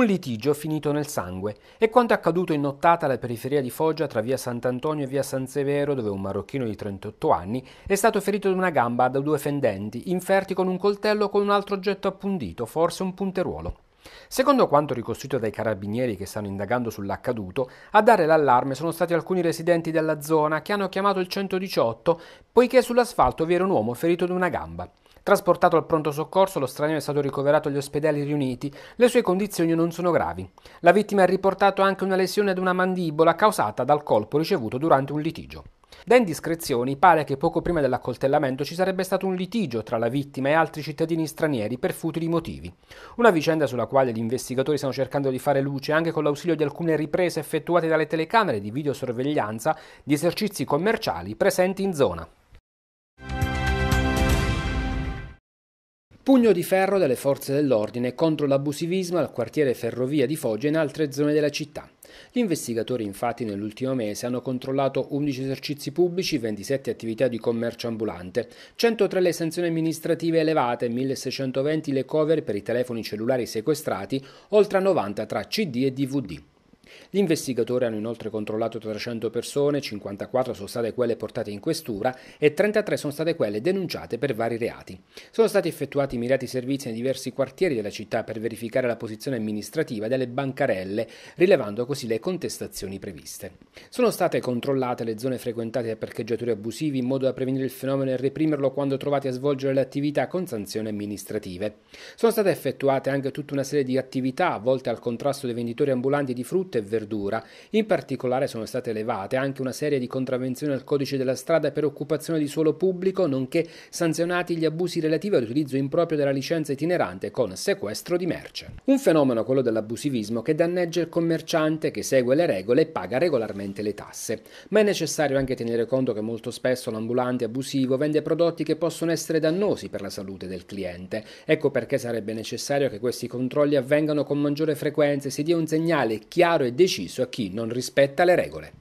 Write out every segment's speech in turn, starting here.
Un litigio finito nel sangue è quanto accaduto in nottata alla periferia di Foggia tra via Sant'Antonio e via San Severo dove un marocchino di 38 anni è stato ferito di una gamba da due fendenti inferti con un coltello o con un altro oggetto appuntito, forse un punteruolo. Secondo quanto ricostruito dai carabinieri che stanno indagando sull'accaduto, a dare l'allarme sono stati alcuni residenti della zona che hanno chiamato il 118 poiché sull'asfalto vi era un uomo ferito di una gamba. Trasportato al pronto soccorso, lo straniero è stato ricoverato agli ospedali riuniti. Le sue condizioni non sono gravi. La vittima ha riportato anche una lesione ad una mandibola causata dal colpo ricevuto durante un litigio. Da indiscrezioni pare che poco prima dell'accoltellamento ci sarebbe stato un litigio tra la vittima e altri cittadini stranieri per futili motivi. Una vicenda sulla quale gli investigatori stanno cercando di fare luce anche con l'ausilio di alcune riprese effettuate dalle telecamere di videosorveglianza di esercizi commerciali presenti in zona. Pugno di ferro delle forze dell'ordine contro l'abusivismo al quartiere Ferrovia di Foggia e in altre zone della città. Gli investigatori infatti nell'ultimo mese hanno controllato 11 esercizi pubblici, 27 attività di commercio ambulante, 103 le sanzioni amministrative elevate, 1620 le cover per i telefoni cellulari sequestrati, oltre a 90 tra CD e DVD. Gli investigatori hanno inoltre controllato 300 persone, 54 sono state quelle portate in questura e 33 sono state quelle denunciate per vari reati. Sono stati effettuati mirati servizi nei diversi quartieri della città per verificare la posizione amministrativa delle bancarelle, rilevando così le contestazioni previste. Sono state controllate le zone frequentate da parcheggiatori abusivi in modo da prevenire il fenomeno e reprimerlo quando trovati a svolgere le attività con sanzioni amministrative. Sono state effettuate anche tutta una serie di attività volte al contrasto dei venditori ambulanti di frutta e e verdura. In particolare sono state elevate anche una serie di contravvenzioni al codice della strada per occupazione di suolo pubblico, nonché sanzionati gli abusi relativi all'utilizzo improprio della licenza itinerante con sequestro di merce. Un fenomeno, quello dell'abusivismo, che danneggia il commerciante che segue le regole e paga regolarmente le tasse. Ma è necessario anche tenere conto che molto spesso l'ambulante abusivo vende prodotti che possono essere dannosi per la salute del cliente. Ecco perché sarebbe necessario che questi controlli avvengano con maggiore frequenza e si dia un segnale chiaro e deciso a chi non rispetta le regole.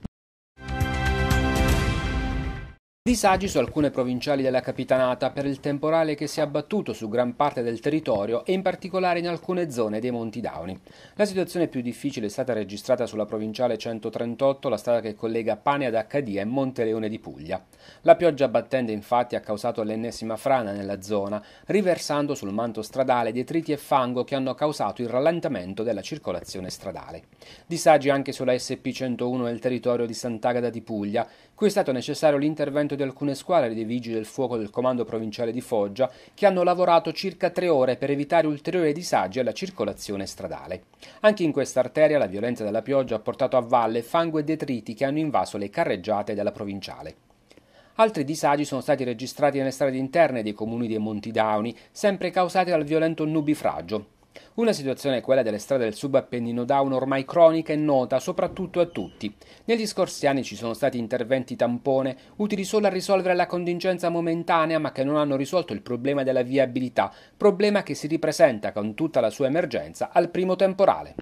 Disagi su alcune provinciali della Capitanata per il temporale che si è abbattuto su gran parte del territorio e in particolare in alcune zone dei Monti Dauni. La situazione più difficile è stata registrata sulla provinciale 138, la strada che collega Pane ad Accadia e Monteleone di Puglia. La pioggia battente infatti ha causato l'ennesima frana nella zona, riversando sul manto stradale detriti e fango che hanno causato il rallentamento della circolazione stradale. Disagi anche sulla SP 101 nel territorio di Sant'Agata di Puglia, Qui è stato necessario l'intervento di alcune squadre dei vigili del fuoco del comando provinciale di Foggia, che hanno lavorato circa tre ore per evitare ulteriori disagi alla circolazione stradale. Anche in questa arteria la violenza della pioggia ha portato a valle fango e detriti che hanno invaso le carreggiate della provinciale. Altri disagi sono stati registrati nelle strade interne dei comuni dei Monti Downi, sempre causati dal violento nubifragio, una situazione, è quella delle strade del subappennino Down, ormai cronica e nota soprattutto a tutti. Negli scorsi anni ci sono stati interventi tampone, utili solo a risolvere la contingenza momentanea, ma che non hanno risolto il problema della viabilità, problema che si ripresenta con tutta la sua emergenza al primo temporale.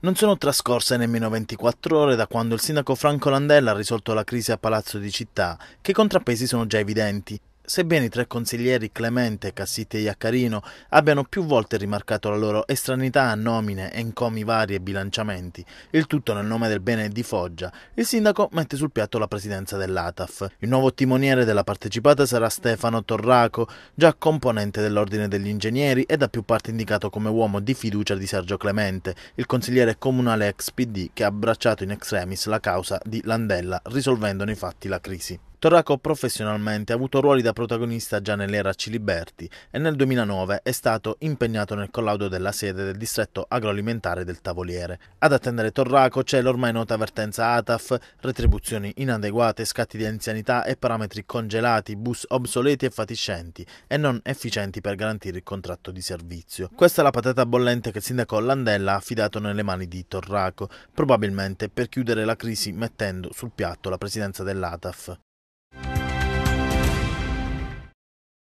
Non sono trascorse nemmeno 24 ore da quando il sindaco Franco Landella ha risolto la crisi a Palazzo di Città, che contrappesi sono già evidenti. Sebbene i tre consiglieri Clemente, Cassitti e Iaccarino abbiano più volte rimarcato la loro estranità a nomine, encomi vari e bilanciamenti, il tutto nel nome del bene di Foggia, il sindaco mette sul piatto la presidenza dell'ATAF. Il nuovo timoniere della partecipata sarà Stefano Torraco, già componente dell'Ordine degli Ingegneri e da più parte indicato come uomo di fiducia di Sergio Clemente, il consigliere comunale ex PD che ha abbracciato in extremis la causa di Landella, risolvendo nei fatti la crisi. Torraco professionalmente ha avuto ruoli da protagonista già nell'era Ciliberti e nel 2009 è stato impegnato nel collaudo della sede del distretto agroalimentare del Tavoliere. Ad attendere Torraco c'è l'ormai nota avvertenza ATAF, retribuzioni inadeguate, scatti di anzianità e parametri congelati, bus obsoleti e fatiscenti e non efficienti per garantire il contratto di servizio. Questa è la patata bollente che il sindaco Landella ha affidato nelle mani di Torraco, probabilmente per chiudere la crisi mettendo sul piatto la presidenza dell'ATAF.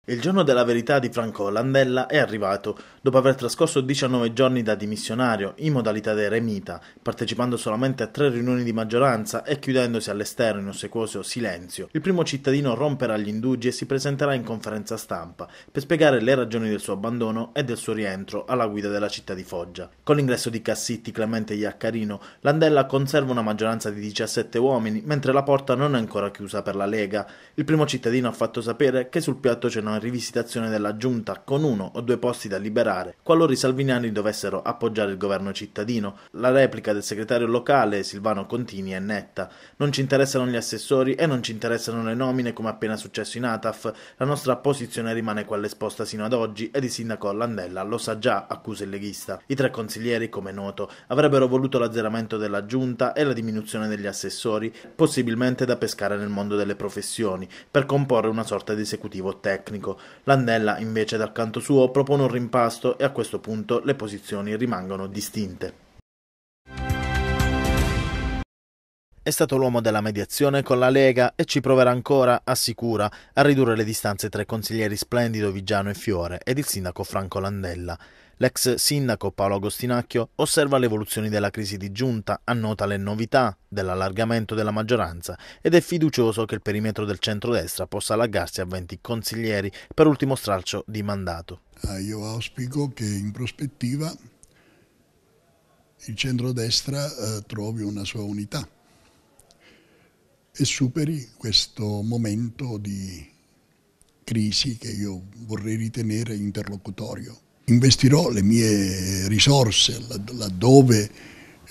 Il giorno della verità di Franco Landella è arrivato dopo aver trascorso 19 giorni da dimissionario in modalità di eremita, partecipando solamente a tre riunioni di maggioranza e chiudendosi all'esterno in ossequoso silenzio. Il primo cittadino romperà gli indugi e si presenterà in conferenza stampa per spiegare le ragioni del suo abbandono e del suo rientro alla guida della città di Foggia. Con l'ingresso di Cassitti, Clemente e Iaccarino, Landella conserva una maggioranza di 17 uomini, mentre la porta non è ancora chiusa per la Lega. Il primo cittadino ha fatto sapere che sul piatto c'è una una rivisitazione della giunta con uno o due posti da liberare qualora i salviniani dovessero appoggiare il governo cittadino. La replica del segretario locale Silvano Contini è netta. Non ci interessano gli assessori e non ci interessano le nomine come appena successo in ATAF. La nostra posizione rimane quella esposta sino ad oggi ed il sindaco Landella lo sa già, accusa il leghista. I tre consiglieri, come noto, avrebbero voluto l'azzeramento della giunta e la diminuzione degli assessori, possibilmente da pescare nel mondo delle professioni, per comporre una sorta di esecutivo tecnico pubblico. Landella invece dal canto suo propone un rimpasto e a questo punto le posizioni rimangono distinte. È stato l'uomo della mediazione con la Lega e ci proverà ancora, assicura, a ridurre le distanze tra i consiglieri Splendido, Vigiano e Fiore ed il sindaco Franco Landella. L'ex sindaco Paolo Agostinacchio osserva le evoluzioni della crisi di giunta, annota le novità dell'allargamento della maggioranza ed è fiducioso che il perimetro del centrodestra possa allargarsi a 20 consiglieri per ultimo stralcio di mandato. Eh, io auspico che in prospettiva il centrodestra eh, trovi una sua unità e superi questo momento di crisi che io vorrei ritenere interlocutorio investirò le mie risorse laddove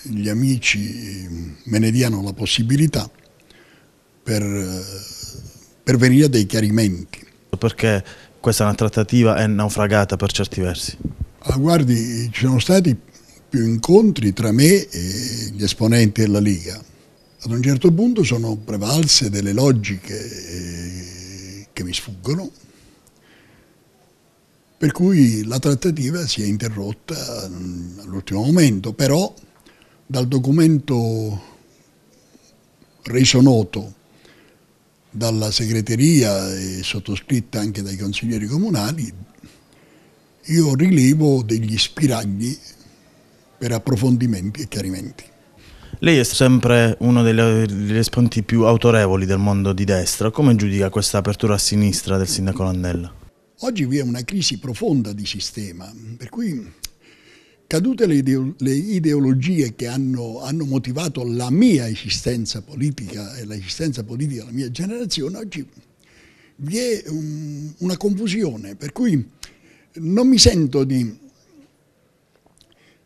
gli amici eh, me ne diano la possibilità per, eh, per venire a dei chiarimenti. Perché questa è una trattativa è naufragata per certi versi? Ah, guardi, ci sono stati più incontri tra me e gli esponenti della Liga. Ad un certo punto sono prevalse delle logiche eh, che mi sfuggono, per cui la trattativa si è interrotta mm, all'ultimo momento, però dal documento reso noto dalla segreteria e sottoscritta anche dai consiglieri comunali, io rilevo degli spiragli per approfondimenti e chiarimenti. Lei è sempre uno degli esponenti più autorevoli del mondo di destra, come giudica questa apertura a sinistra del sindaco Landella? Oggi vi è una crisi profonda di sistema, per cui cadute le, ideologie che hanno, hanno motivato la mia esistenza politica e l'esistenza politica della mia generazione, oggi vi è un, una confusione, per cui non mi sento di,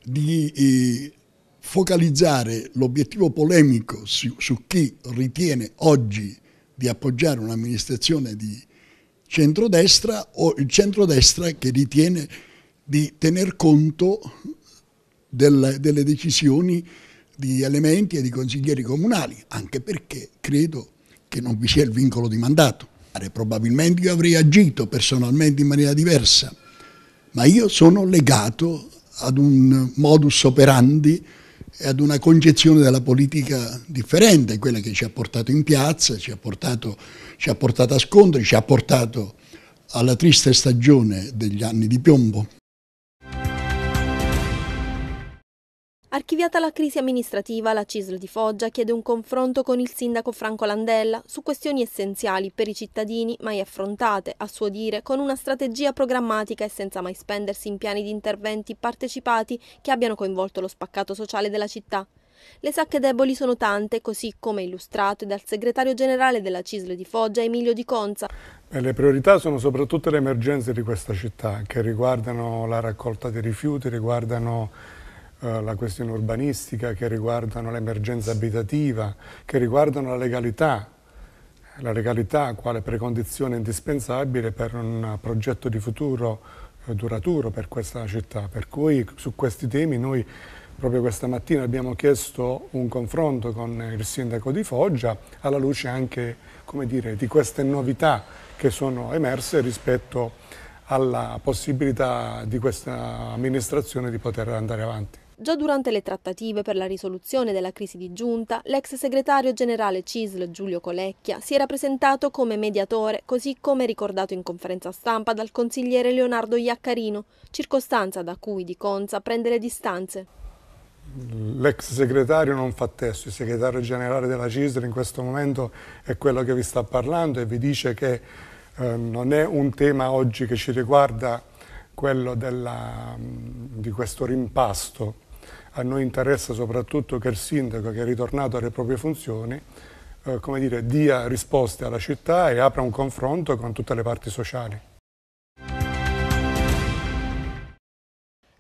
di eh, focalizzare l'obiettivo polemico su, su, chi ritiene oggi di appoggiare un'amministrazione di, centrodestra o il centrodestra che ritiene di tener conto del, delle decisioni di elementi e di consiglieri comunali, anche perché credo che non vi sia il vincolo di mandato. Probabilmente io avrei agito personalmente in maniera diversa, ma io sono legato ad un modus operandi e ad una concezione della politica differente, quella che ci ha portato in piazza, ci ha portato, ci ha portato a scontri, ci ha portato alla triste stagione degli anni di piombo. Archiviata la crisi amministrativa, la CISL di Foggia chiede un confronto con il sindaco Franco Landella su questioni essenziali per i cittadini mai affrontate, a suo dire, con una strategia programmatica e senza mai spendersi in piani di interventi partecipati che abbiano coinvolto lo spaccato sociale della città. Le sacche deboli sono tante, così come illustrato dal segretario generale della CISL di Foggia, Emilio Di Conza. Eh, le priorità sono soprattutto le emergenze di questa città, che riguardano la raccolta dei rifiuti, riguardano eh, la questione urbanistica, che riguardano l'emergenza abitativa, che riguardano la legalità, la legalità quale precondizione indispensabile per un progetto di futuro eh, duraturo per questa città. Per cui su questi temi noi proprio questa mattina abbiamo chiesto un confronto con il sindaco di Foggia alla luce anche dire, di queste novità che sono emerse rispetto alla possibilità di questa amministrazione di poter andare avanti. Già durante le trattative per la risoluzione della crisi di giunta, l'ex segretario generale CISL Giulio Colecchia si era presentato come mediatore, così come ricordato in conferenza stampa dal consigliere Leonardo Iaccarino, circostanza da cui Di Conza prende le distanze. L'ex segretario non fa testo, il segretario generale della CISL in questo momento è quello che vi sta parlando e vi dice che eh, non è un tema oggi che ci riguarda quello della, di questo rimpasto a noi interessa soprattutto che il sindaco, che è ritornato alle proprie funzioni, eh, dire, dia risposte alla città e apra un confronto con tutte le parti sociali.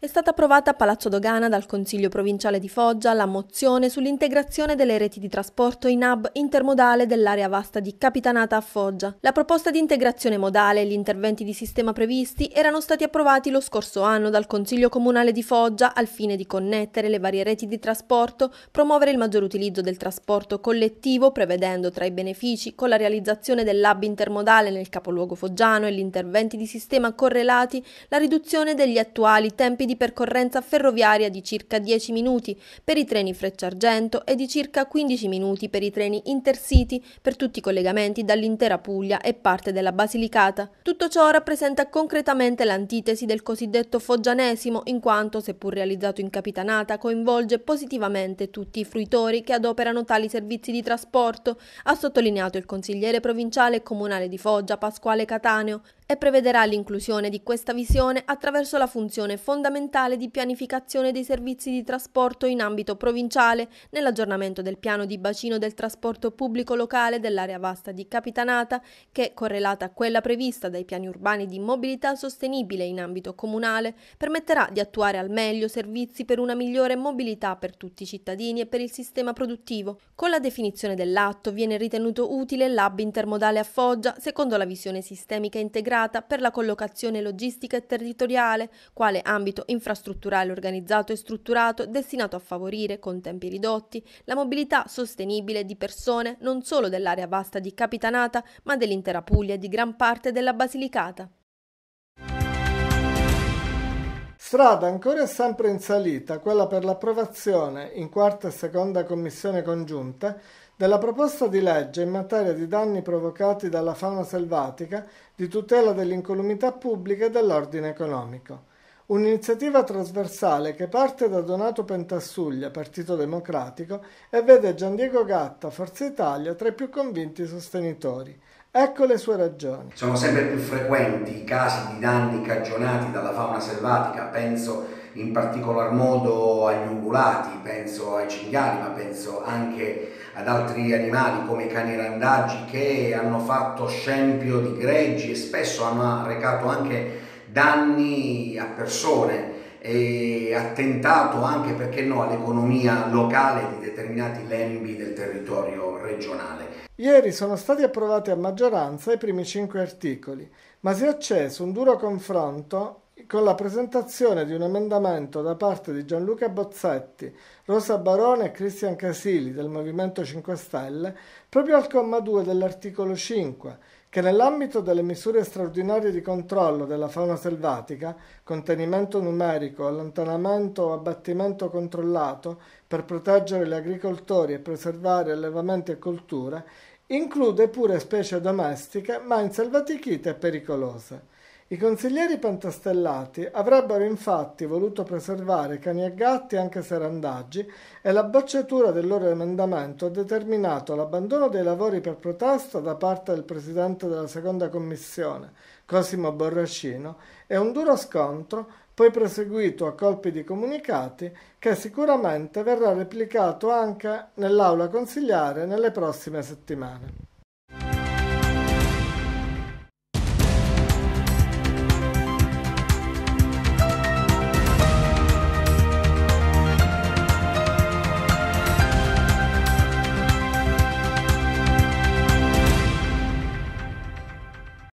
È stata approvata a Palazzo Dogana dal Consiglio provinciale di Foggia la mozione sull'integrazione delle reti di trasporto in hub intermodale dell'area vasta di Capitanata a Foggia. La proposta di integrazione modale e gli interventi di sistema previsti erano stati approvati lo scorso anno dal Consiglio comunale di Foggia al fine di connettere le varie reti di trasporto, promuovere il maggior utilizzo del trasporto collettivo prevedendo tra i benefici con la realizzazione dell'hub intermodale nel capoluogo foggiano e gli interventi di sistema correlati la riduzione degli attuali tempi di percorrenza ferroviaria di circa 10 minuti per i treni Frecciargento e di circa 15 minuti per i treni Intercity per tutti i collegamenti dall'intera Puglia e parte della Basilicata. Tutto ciò rappresenta concretamente l'antitesi del cosiddetto foggianesimo in quanto, seppur realizzato in capitanata, coinvolge positivamente tutti i fruitori che adoperano tali servizi di trasporto, ha sottolineato il consigliere provinciale e comunale di Foggia Pasquale Cataneo, e prevederà l'inclusione di questa visione attraverso la funzione fondamentale di pianificazione dei servizi di trasporto in ambito provinciale nell'aggiornamento del piano di bacino del trasporto pubblico locale dell'area vasta di Capitanata che, correlata a quella prevista dai piani urbani di mobilità sostenibile in ambito comunale, permetterà di attuare al meglio servizi per una migliore mobilità per tutti i cittadini e per il sistema produttivo. Con la definizione dell'atto viene ritenuto utile l'hub intermodale a Foggia secondo la visione sistemica integrata considerata per la collocazione logistica e territoriale, quale ambito infrastrutturale organizzato e strutturato destinato a favorire, con tempi ridotti, la mobilità sostenibile di persone non solo dell'area vasta di Capitanata, ma dell'intera Puglia e di gran parte della Basilicata. Strada ancora sempre in salita, quella per l'approvazione in quarta e seconda commissione congiunta della proposta di legge in materia di danni provocati dalla fauna selvatica di tutela dell'incolumità pubblica e dell'ordine economico. Un'iniziativa trasversale che parte da Donato Pentassuglia, Partito Democratico, e vede Gian Diego Gatta, Forza Italia, tra i più convinti sostenitori. Ecco le sue ragioni. Sono sempre più frequenti i casi di danni cagionati dalla fauna selvatica, penso in particolar modo agli ungulati, penso ai cinghiali, ma penso anche ad altri animali come i cani randaggi che hanno fatto scempio di greggi e spesso hanno arrecato anche danni a persone e attentato anche, perché no, all'economia locale di determinati lembi del territorio regionale. Ieri sono stati approvati a maggioranza i primi cinque articoli, ma si è acceso un duro confronto con la presentazione di un emendamento da parte di Gianluca Bozzetti, Rosa Barone e Cristian Casili del Movimento 5 Stelle proprio al comma 2 dell'articolo 5 che nell'ambito delle misure straordinarie di controllo della fauna selvatica, contenimento numerico, allontanamento o abbattimento controllato per proteggere gli agricoltori e preservare allevamenti e colture, include pure specie domestiche ma inselvatichite e pericolose. I consiglieri pentastellati avrebbero infatti voluto preservare cani e gatti anche se randaggi e la bocciatura del loro emendamento ha determinato l'abbandono dei lavori per protesta da parte del presidente della seconda commissione, Cosimo Borrascino, e un duro scontro poi proseguito a colpi di comunicati che sicuramente verrà replicato anche nell'aula consigliare nelle prossime settimane.